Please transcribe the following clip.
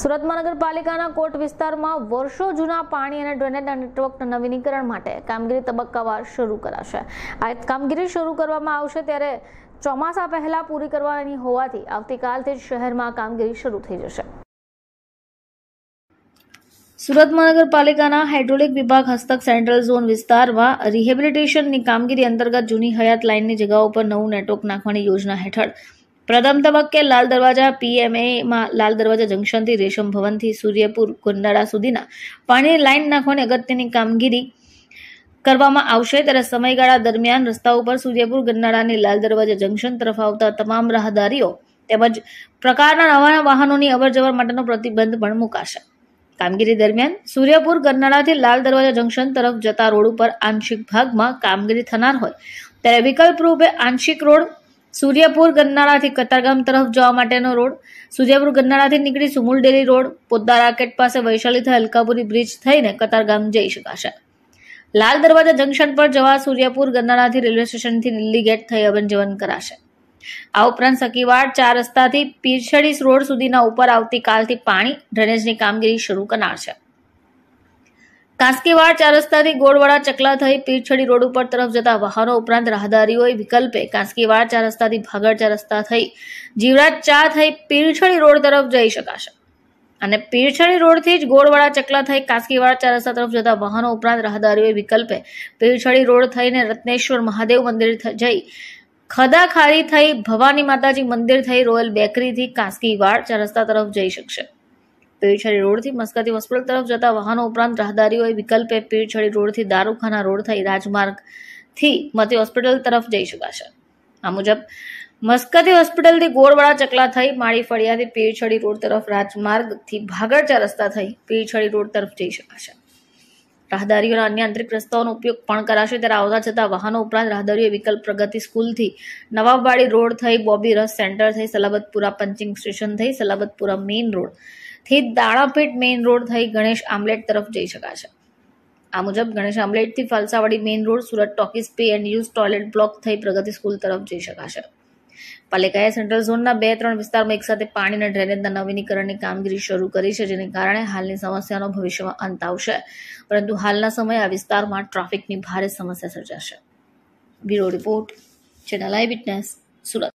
સુરત મહાનગરપાલિકાના કોટ વિસ્તારમાં વર્ષો જૂના પાણી અને ડ્રેનેજ નેટવર્ક નવીનીકરણ માટે કામગીરી તબક્કાવાર શરૂ કરાશે આ કામગીરી શરૂ કરવામાં આવશે ત્યારે ચોમાસા પહેલા પૂરી કરવાની હોવાથી આવતીકાલથી જ શહેરમાં કામગીરી શરૂ થઈ જશે સુરત મહાનગરપાલિકાના હાઇડ્રોલિક વિભાગ હસ્તક સેન્ટ્રલ ઝોન વિસ્તારમાં રિહેબિલિટેશનની કામગીરી અંતર્ગત જૂની હયાત લાઇનની જગાઓ પર નવું નેટવર્ક નાખવાની યોજના હેઠળ પ્રથમ તબક્કે લાલ દરવાજા પીએમએમાં લાલ દરવાજા જંકશનથી રેશમ ભવનથી સૂર્યપુર ગોંડાળા સુધીના પાણીની લાઇન નાખવાની અગત્યની કામગીરી કરવામાં આવશે ત્યારે સમયગાળા દરમિયાન રસ્તા ઉપર સૂર્યપુર ગન્નાળાની લાલ દરવાજા જંકશન તરફ આવતા તમામ રાહદારીઓ તેમજ પ્રકારના નવા વાહનોની અવરજવર માટેનો પ્રતિબંધ પણ મુકાશે કામગીરી દરમિયાન સૂર્યપુર ગરનાળાથી લાલ દરવાજા જંકશન તરફ જતા રોડ ઉપર આંશિક ભાગમાં કામગીરી થનાર હોય ત્યારે વિકલ્પ રૂપે આંશિક રોડ સૂર્યપુર ગન્નાળાથી કતારગામ તરફ જવા માટેનો રોડ સૂર્યપુર ગન્નાળાથી નીકળી Sumul dairy road Poddar arcade પાસે વૈશાલીથી હલકાપુરી બ્રિજ થઈને કતારગામ જઈ શકાશે લાલ દરવાજા જંકશન પર જવા સૂર્યપુર ગન્નાળાથી રેલવે સ્ટેશનથી દિલ્હી ગેટ થઈ અવન જવન કરાશે આ ઉપરાંત સકીવાડ ચાર રસ્તાથી પીરછડી રોડ સુધીના ઉપર આવતીકાલથી પાણી ડ્રેનેજની કામગીરી શરૂ કરનાર છે કાંસકીવાડ ચાર રસ્તાથી ગોળવાડા ચકલા થઈ પીરછડી રોડ ઉપર તરફ જતા વાહનો ઉપરાંત રાહદારીઓએ વિકલ્પે કાંસકીવાડ ચાર રસ્તાથી ભાગળ ચાર રસ્તા થઈ જીવરાજ ચા થઈ પીરછડી રોડ તરફ જઈ શકાશે અને પીરછણી રોડથી જ ગોળવાડા ચકલા થઈ કાસકીવાડ ચાર રસ્તા તરફ જતા વાહનો ઉપરાંત રાહદારીઓએ વિકલ્પે પીરછણી રોડ થઈને રત્નેશ્વર મહાદેવ મંદિર જઈ ખદા ખદાખારી થઈ ભવાની માતાજી મંદિર થઈ રોયલ બેકરીથી કાસકીવાડ ચાર રસ્તા તરફ જઈ શકશે પીરછડી રોડથી મસ્કતી હોસ્પિટલ તરફ જતા વાહનો ઉપરાંત રાહદારીઓએ વિકલ્પે પીરછડી રોડથી દારૂખાના રોડ થઈ રાજમાર્ગથી મતી હોસ્પિટલ તરફ જઈ શકાશે આ મુજબ મસ્કતી હોસ્પિટલથી ગોળવાળા ચકલા થઈ માળી ફળિયાથી પીરછડી રોડ તરફ રાજમાર્ગથી ભાગળચા રસ્તા થઈ પીરછડી રોડ તરફ જઈ શકાશે રાહદારીઓના અન્ય આંતરિક રસ્તાઓનો ઉપયોગ પણ કરાશે ત્યારે આવતા જતા વાહનો ઉપરાંત રાહદારીઓ વિકલ્પ પ્રગતિ સ્કૂલથી નવાબવાડી રોડ થઈ બોબી રસ સેન્ટર થઈ સલાબતપુરા પંચિંગ સ્ટેશન થઈ સલાબતપુરા મેઇન રોડ થી દાણાપેટ મેઇન રોડ થઈ ગણેશ આમલેટ તરફ જઈ શકાશે આ મુજબ ગણેશ આમલેટથી ફલસાવાડી main road Surat talkies pay and use toilet block થઈ પ્રગતિ સ્કૂલ તરફ જઈ શકાશે પાલિકાએ સેન્ટ્રલ ઝોનના બે ત્રણ વિસ્તારમાં એકસાથે પાણીના ડ્રેનેજના નવીનીકરણની કામગીરી શરૂ કરી છે જેને કારણે હાલની સમસ્યાનો ભવિષ્યમાં અંત આવશે પરંતુ હાલના સમયે આ વિસ્તારમાં ટ્રાફિકની ભારે સમસ્યા સર્જાશે bureau report channel eyewitness Surat